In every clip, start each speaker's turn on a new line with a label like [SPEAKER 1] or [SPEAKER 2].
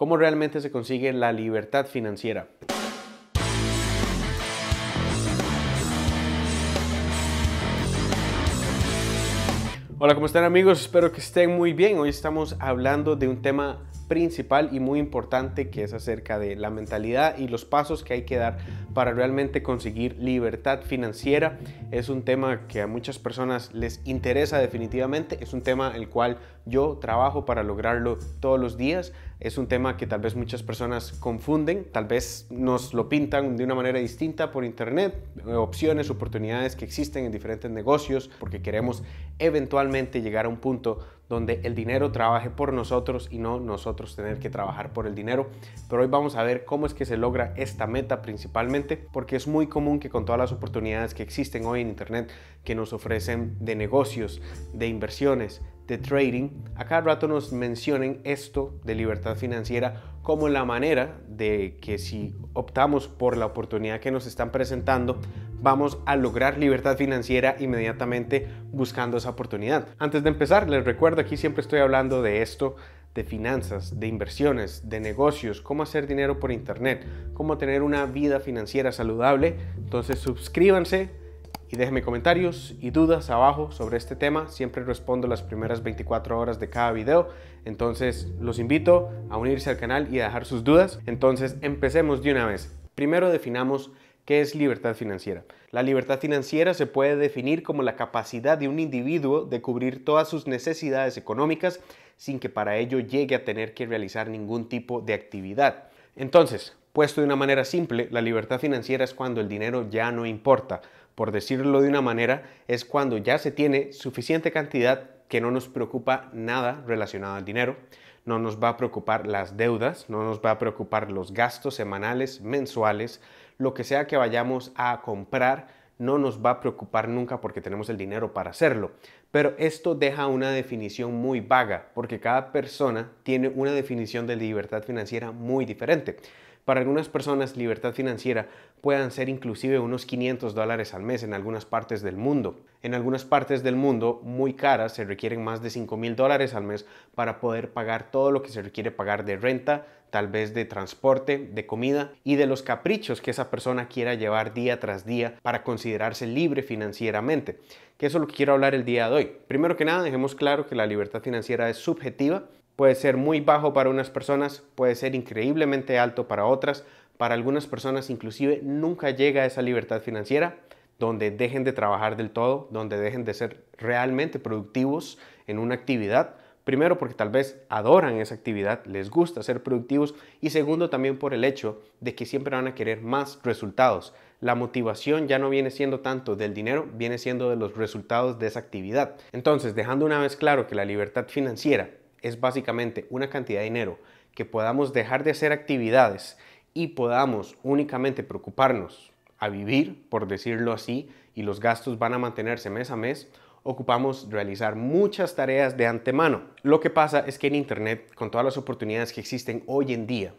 [SPEAKER 1] cómo realmente se consigue la libertad financiera. Hola, ¿cómo están amigos? Espero que estén muy bien. Hoy estamos hablando de un tema principal y muy importante que es acerca de la mentalidad y los pasos que hay que dar para realmente conseguir libertad financiera. Es un tema que a muchas personas les interesa definitivamente, es un tema el cual yo trabajo para lograrlo todos los días, es un tema que tal vez muchas personas confunden, tal vez nos lo pintan de una manera distinta por internet, opciones, oportunidades que existen en diferentes negocios, porque queremos eventualmente llegar a un punto donde el dinero trabaje por nosotros y no nosotros tener que trabajar por el dinero. Pero hoy vamos a ver cómo es que se logra esta meta principalmente, porque es muy común que con todas las oportunidades que existen hoy en Internet, que nos ofrecen de negocios, de inversiones, de trading, a cada rato nos mencionen esto de libertad financiera como la manera de que si optamos por la oportunidad que nos están presentando, vamos a lograr libertad financiera inmediatamente buscando esa oportunidad. Antes de empezar, les recuerdo, aquí siempre estoy hablando de esto, de finanzas, de inversiones, de negocios, cómo hacer dinero por internet, cómo tener una vida financiera saludable. Entonces suscríbanse y déjenme comentarios y dudas abajo sobre este tema. Siempre respondo las primeras 24 horas de cada video. Entonces los invito a unirse al canal y a dejar sus dudas. Entonces empecemos de una vez. Primero definamos ¿Qué es libertad financiera? La libertad financiera se puede definir como la capacidad de un individuo de cubrir todas sus necesidades económicas sin que para ello llegue a tener que realizar ningún tipo de actividad. Entonces, puesto de una manera simple, la libertad financiera es cuando el dinero ya no importa. Por decirlo de una manera, es cuando ya se tiene suficiente cantidad que no nos preocupa nada relacionado al dinero, no nos va a preocupar las deudas, no nos va a preocupar los gastos semanales, mensuales, lo que sea que vayamos a comprar no nos va a preocupar nunca porque tenemos el dinero para hacerlo. Pero esto deja una definición muy vaga porque cada persona tiene una definición de libertad financiera muy diferente para algunas personas libertad financiera puedan ser inclusive unos 500 dólares al mes en algunas partes del mundo. En algunas partes del mundo muy caras se requieren más de 5 mil dólares al mes para poder pagar todo lo que se requiere pagar de renta, tal vez de transporte, de comida y de los caprichos que esa persona quiera llevar día tras día para considerarse libre financieramente. Que eso es lo que quiero hablar el día de hoy. Primero que nada, dejemos claro que la libertad financiera es subjetiva puede ser muy bajo para unas personas, puede ser increíblemente alto para otras, para algunas personas inclusive nunca llega a esa libertad financiera donde dejen de trabajar del todo, donde dejen de ser realmente productivos en una actividad. Primero porque tal vez adoran esa actividad, les gusta ser productivos y segundo también por el hecho de que siempre van a querer más resultados. La motivación ya no viene siendo tanto del dinero, viene siendo de los resultados de esa actividad. Entonces, dejando una vez claro que la libertad financiera es básicamente una cantidad de dinero que podamos dejar de hacer actividades y podamos únicamente preocuparnos a vivir, por decirlo así, y los gastos van a mantenerse mes a mes, ocupamos realizar muchas tareas de antemano. Lo que pasa es que en Internet, con todas las oportunidades que existen hoy en día,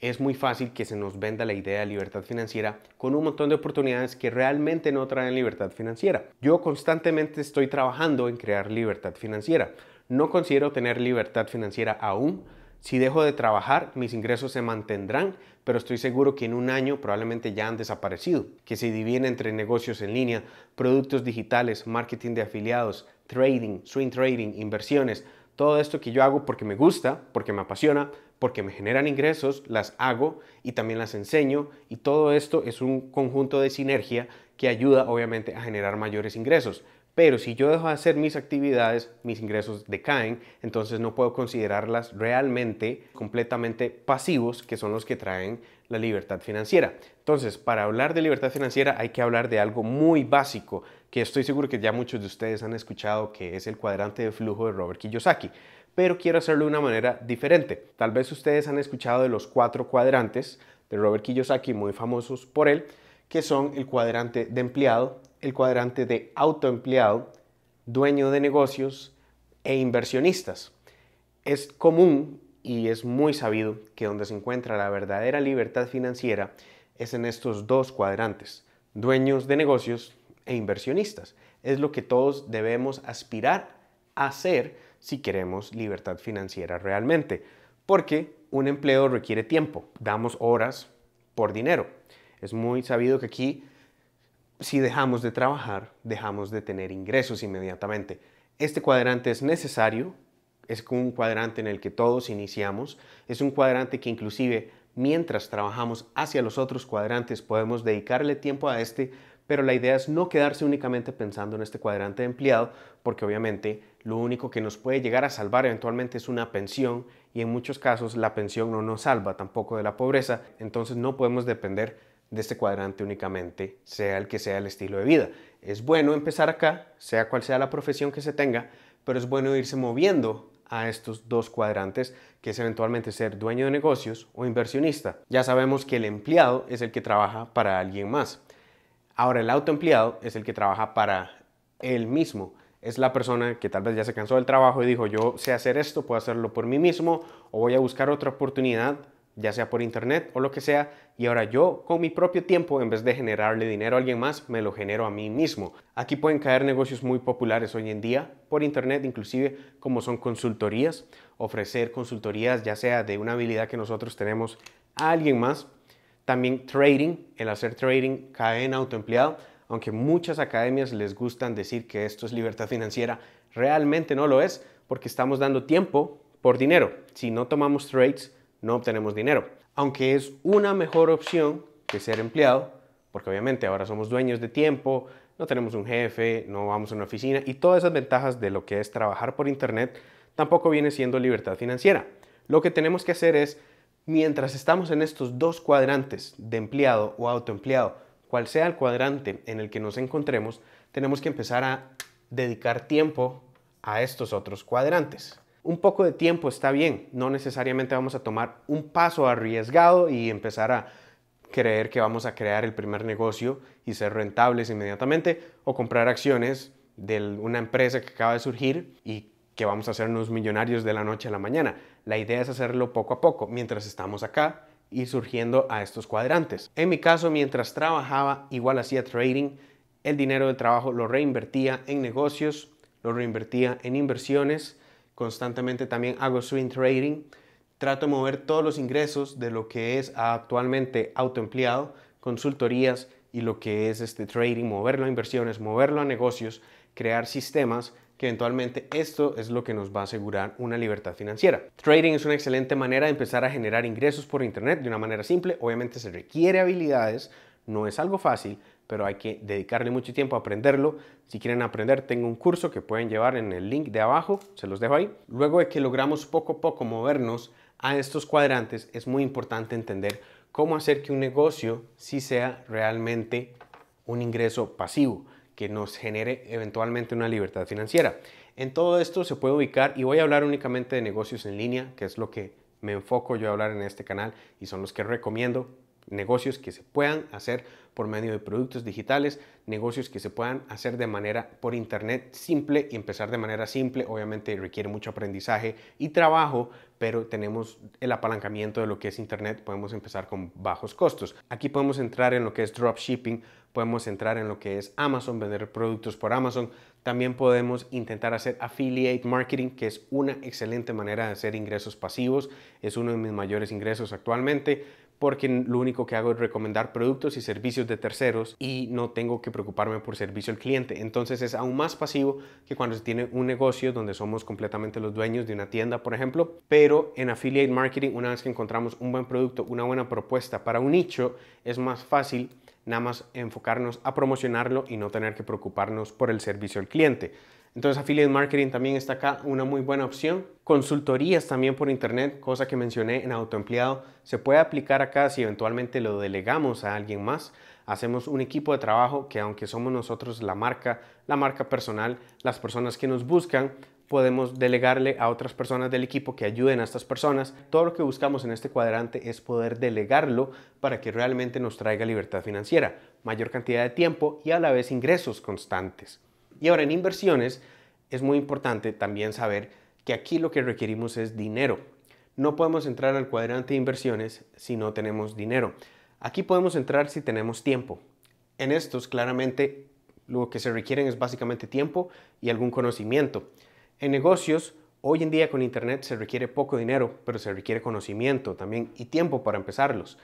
[SPEAKER 1] es muy fácil que se nos venda la idea de libertad financiera con un montón de oportunidades que realmente no traen libertad financiera. Yo constantemente estoy trabajando en crear libertad financiera. No considero tener libertad financiera aún. Si dejo de trabajar, mis ingresos se mantendrán, pero estoy seguro que en un año probablemente ya han desaparecido, que se divide entre negocios en línea, productos digitales, marketing de afiliados, trading, swing trading, inversiones, todo esto que yo hago porque me gusta, porque me apasiona, porque me generan ingresos, las hago y también las enseño y todo esto es un conjunto de sinergia que ayuda obviamente a generar mayores ingresos. Pero si yo dejo de hacer mis actividades, mis ingresos decaen, entonces no puedo considerarlas realmente completamente pasivos, que son los que traen la libertad financiera. Entonces, para hablar de libertad financiera hay que hablar de algo muy básico, que estoy seguro que ya muchos de ustedes han escuchado, que es el cuadrante de flujo de Robert Kiyosaki. Pero quiero hacerlo de una manera diferente. Tal vez ustedes han escuchado de los cuatro cuadrantes de Robert Kiyosaki, muy famosos por él, que son el cuadrante de empleado, el cuadrante de autoempleado, dueño de negocios e inversionistas. Es común y es muy sabido que donde se encuentra la verdadera libertad financiera es en estos dos cuadrantes, dueños de negocios e inversionistas. Es lo que todos debemos aspirar a hacer si queremos libertad financiera realmente, porque un empleo requiere tiempo, damos horas por dinero. Es muy sabido que aquí si dejamos de trabajar, dejamos de tener ingresos inmediatamente. Este cuadrante es necesario, es un cuadrante en el que todos iniciamos, es un cuadrante que inclusive mientras trabajamos hacia los otros cuadrantes podemos dedicarle tiempo a este, pero la idea es no quedarse únicamente pensando en este cuadrante de empleado, porque obviamente lo único que nos puede llegar a salvar eventualmente es una pensión y en muchos casos la pensión no nos salva tampoco de la pobreza, entonces no podemos depender de este cuadrante únicamente, sea el que sea el estilo de vida. Es bueno empezar acá, sea cual sea la profesión que se tenga, pero es bueno irse moviendo a estos dos cuadrantes, que es eventualmente ser dueño de negocios o inversionista. Ya sabemos que el empleado es el que trabaja para alguien más. Ahora el autoempleado es el que trabaja para él mismo. Es la persona que tal vez ya se cansó del trabajo y dijo, yo sé hacer esto, puedo hacerlo por mí mismo o voy a buscar otra oportunidad ya sea por internet o lo que sea, y ahora yo con mi propio tiempo, en vez de generarle dinero a alguien más, me lo genero a mí mismo. Aquí pueden caer negocios muy populares hoy en día por internet, inclusive como son consultorías, ofrecer consultorías ya sea de una habilidad que nosotros tenemos a alguien más. También trading, el hacer trading cae en autoempleado, aunque muchas academias les gustan decir que esto es libertad financiera, realmente no lo es porque estamos dando tiempo por dinero. Si no tomamos trades, no obtenemos dinero. Aunque es una mejor opción que ser empleado, porque obviamente ahora somos dueños de tiempo, no tenemos un jefe, no vamos a una oficina y todas esas ventajas de lo que es trabajar por Internet tampoco viene siendo libertad financiera. Lo que tenemos que hacer es, mientras estamos en estos dos cuadrantes de empleado o autoempleado, cual sea el cuadrante en el que nos encontremos, tenemos que empezar a dedicar tiempo a estos otros cuadrantes un poco de tiempo está bien, no necesariamente vamos a tomar un paso arriesgado y empezar a creer que vamos a crear el primer negocio y ser rentables inmediatamente o comprar acciones de una empresa que acaba de surgir y que vamos a ser unos millonarios de la noche a la mañana. La idea es hacerlo poco a poco mientras estamos acá y surgiendo a estos cuadrantes. En mi caso, mientras trabajaba, igual hacía trading, el dinero del trabajo lo reinvertía en negocios, lo reinvertía en inversiones, constantemente también hago swing trading. Trato de mover todos los ingresos de lo que es actualmente autoempleado, consultorías y lo que es este trading, moverlo a inversiones, moverlo a negocios, crear sistemas que eventualmente esto es lo que nos va a asegurar una libertad financiera. Trading es una excelente manera de empezar a generar ingresos por Internet de una manera simple. Obviamente se requiere habilidades, no es algo fácil, pero hay que dedicarle mucho tiempo a aprenderlo. Si quieren aprender, tengo un curso que pueden llevar en el link de abajo, se los dejo ahí. Luego de que logramos poco a poco movernos a estos cuadrantes, es muy importante entender cómo hacer que un negocio sí sea realmente un ingreso pasivo, que nos genere eventualmente una libertad financiera. En todo esto se puede ubicar y voy a hablar únicamente de negocios en línea, que es lo que me enfoco yo a hablar en este canal y son los que recomiendo negocios que se puedan hacer por medio de productos digitales, negocios que se puedan hacer de manera por internet simple y empezar de manera simple, obviamente requiere mucho aprendizaje y trabajo, pero tenemos el apalancamiento de lo que es internet, podemos empezar con bajos costos. Aquí podemos entrar en lo que es dropshipping, podemos entrar en lo que es Amazon, vender productos por Amazon, también podemos intentar hacer affiliate marketing, que es una excelente manera de hacer ingresos pasivos, es uno de mis mayores ingresos actualmente porque lo único que hago es recomendar productos y servicios de terceros y no tengo que preocuparme por servicio al cliente. Entonces es aún más pasivo que cuando se tiene un negocio donde somos completamente los dueños de una tienda, por ejemplo. Pero en affiliate marketing, una vez que encontramos un buen producto, una buena propuesta para un nicho, es más fácil nada más enfocarnos a promocionarlo y no tener que preocuparnos por el servicio al cliente. Entonces affiliate marketing también está acá una muy buena opción. Consultorías también por internet, cosa que mencioné en autoempleado, se puede aplicar acá si eventualmente lo delegamos a alguien más. Hacemos un equipo de trabajo que aunque somos nosotros la marca, la marca personal, las personas que nos buscan, podemos delegarle a otras personas del equipo que ayuden a estas personas. Todo lo que buscamos en este cuadrante es poder delegarlo para que realmente nos traiga libertad financiera, mayor cantidad de tiempo y a la vez ingresos constantes. Y ahora en inversiones es muy importante también saber que aquí lo que requerimos es dinero. No podemos entrar al cuadrante de inversiones si no tenemos dinero. Aquí podemos entrar si tenemos tiempo. En estos claramente lo que se requieren es básicamente tiempo y algún conocimiento. En negocios, hoy en día con Internet se requiere poco dinero, pero se requiere conocimiento también y tiempo para empezarlos.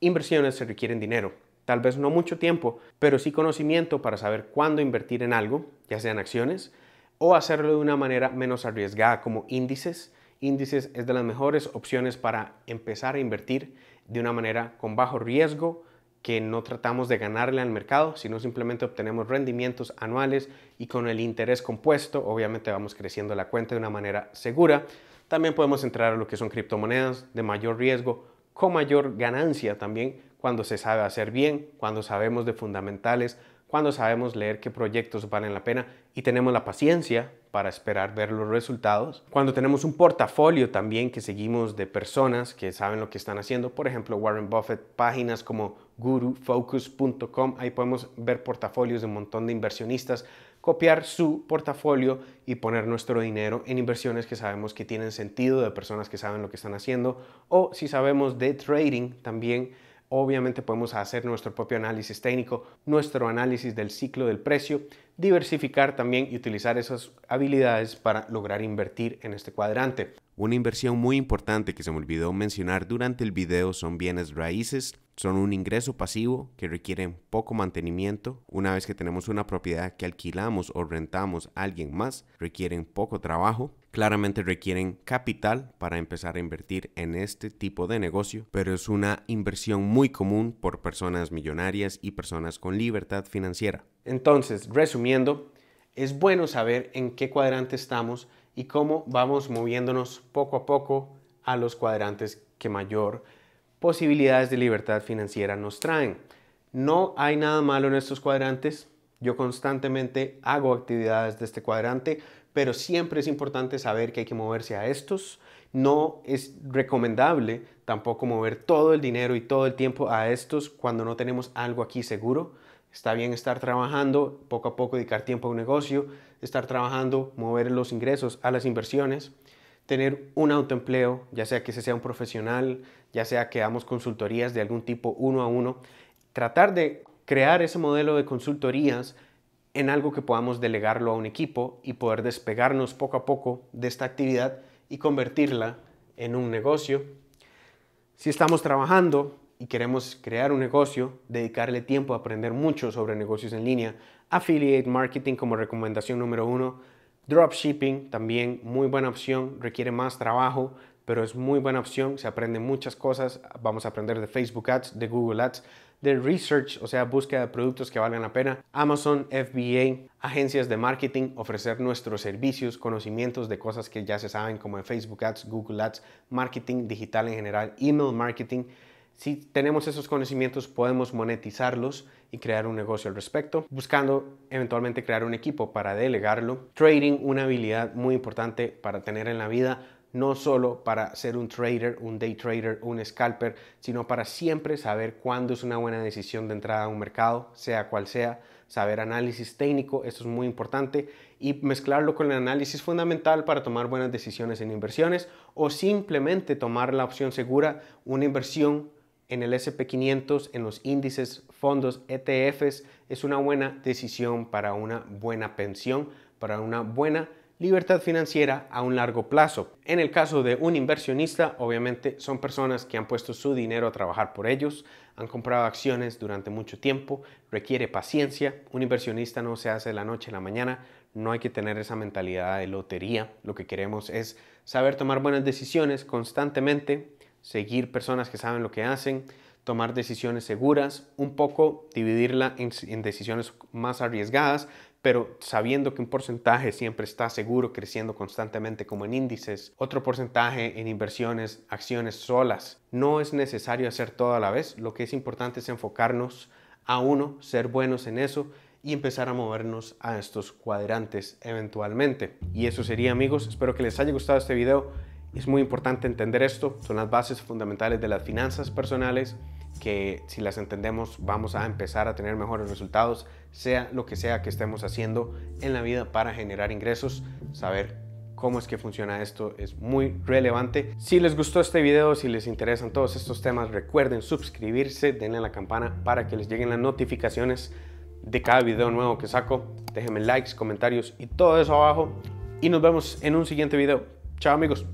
[SPEAKER 1] Inversiones se requieren dinero, tal vez no mucho tiempo, pero sí conocimiento para saber cuándo invertir en algo, ya sean acciones, o hacerlo de una manera menos arriesgada como índices. Índices es de las mejores opciones para empezar a invertir de una manera con bajo riesgo, que no tratamos de ganarle al mercado, sino simplemente obtenemos rendimientos anuales y con el interés compuesto, obviamente vamos creciendo la cuenta de una manera segura. También podemos entrar a lo que son criptomonedas de mayor riesgo, con mayor ganancia también, cuando se sabe hacer bien, cuando sabemos de fundamentales, cuando sabemos leer qué proyectos valen la pena y tenemos la paciencia para esperar ver los resultados. Cuando tenemos un portafolio también que seguimos de personas que saben lo que están haciendo, por ejemplo Warren Buffett, páginas como gurufocus.com, ahí podemos ver portafolios de un montón de inversionistas, copiar su portafolio y poner nuestro dinero en inversiones que sabemos que tienen sentido, de personas que saben lo que están haciendo, o si sabemos de trading también Obviamente podemos hacer nuestro propio análisis técnico, nuestro análisis del ciclo del precio, diversificar también y utilizar esas habilidades para lograr invertir en este cuadrante. Una inversión muy importante que se me olvidó mencionar durante el video son bienes raíces. Son un ingreso pasivo que requieren poco mantenimiento. Una vez que tenemos una propiedad que alquilamos o rentamos a alguien más, requieren poco trabajo Claramente requieren capital para empezar a invertir en este tipo de negocio, pero es una inversión muy común por personas millonarias y personas con libertad financiera. Entonces, resumiendo, es bueno saber en qué cuadrante estamos y cómo vamos moviéndonos poco a poco a los cuadrantes que mayor posibilidades de libertad financiera nos traen. No hay nada malo en estos cuadrantes. Yo constantemente hago actividades de este cuadrante pero siempre es importante saber que hay que moverse a estos. No es recomendable tampoco mover todo el dinero y todo el tiempo a estos cuando no tenemos algo aquí seguro. Está bien estar trabajando, poco a poco dedicar tiempo a un negocio, estar trabajando, mover los ingresos a las inversiones, tener un autoempleo, ya sea que se sea un profesional, ya sea que hagamos consultorías de algún tipo uno a uno, tratar de crear ese modelo de consultorías en algo que podamos delegarlo a un equipo y poder despegarnos poco a poco de esta actividad y convertirla en un negocio. Si estamos trabajando y queremos crear un negocio, dedicarle tiempo a aprender mucho sobre negocios en línea, affiliate marketing como recomendación número uno, dropshipping también muy buena opción, requiere más trabajo, pero es muy buena opción, se aprenden muchas cosas, vamos a aprender de Facebook Ads, de Google Ads, de research, o sea, búsqueda de productos que valgan la pena, Amazon, FBA, agencias de marketing, ofrecer nuestros servicios, conocimientos de cosas que ya se saben como en Facebook Ads, Google Ads, marketing digital en general, email marketing. Si tenemos esos conocimientos podemos monetizarlos y crear un negocio al respecto, buscando eventualmente crear un equipo para delegarlo. Trading, una habilidad muy importante para tener en la vida no solo para ser un trader, un day trader, un scalper, sino para siempre saber cuándo es una buena decisión de entrada a un mercado, sea cual sea, saber análisis técnico, esto es muy importante, y mezclarlo con el análisis fundamental para tomar buenas decisiones en inversiones o simplemente tomar la opción segura, una inversión en el SP500, en los índices, fondos, ETFs, es una buena decisión para una buena pensión, para una buena libertad financiera a un largo plazo. En el caso de un inversionista, obviamente son personas que han puesto su dinero a trabajar por ellos, han comprado acciones durante mucho tiempo, requiere paciencia, un inversionista no se hace de la noche a la mañana, no hay que tener esa mentalidad de lotería, lo que queremos es saber tomar buenas decisiones constantemente, seguir personas que saben lo que hacen, tomar decisiones seguras, un poco dividirla en, en decisiones más arriesgadas, pero sabiendo que un porcentaje siempre está seguro creciendo constantemente como en índices, otro porcentaje en inversiones, acciones solas. No es necesario hacer todo a la vez, lo que es importante es enfocarnos a uno, ser buenos en eso y empezar a movernos a estos cuadrantes eventualmente. Y eso sería amigos, espero que les haya gustado este video. Es muy importante entender esto, son las bases fundamentales de las finanzas personales que si las entendemos vamos a empezar a tener mejores resultados, sea lo que sea que estemos haciendo en la vida para generar ingresos, saber cómo es que funciona esto es muy relevante. Si les gustó este video, si les interesan todos estos temas, recuerden suscribirse, denle a la campana para que les lleguen las notificaciones de cada video nuevo que saco. Déjenme likes, comentarios y todo eso abajo. Y nos vemos en un siguiente video. Chao amigos.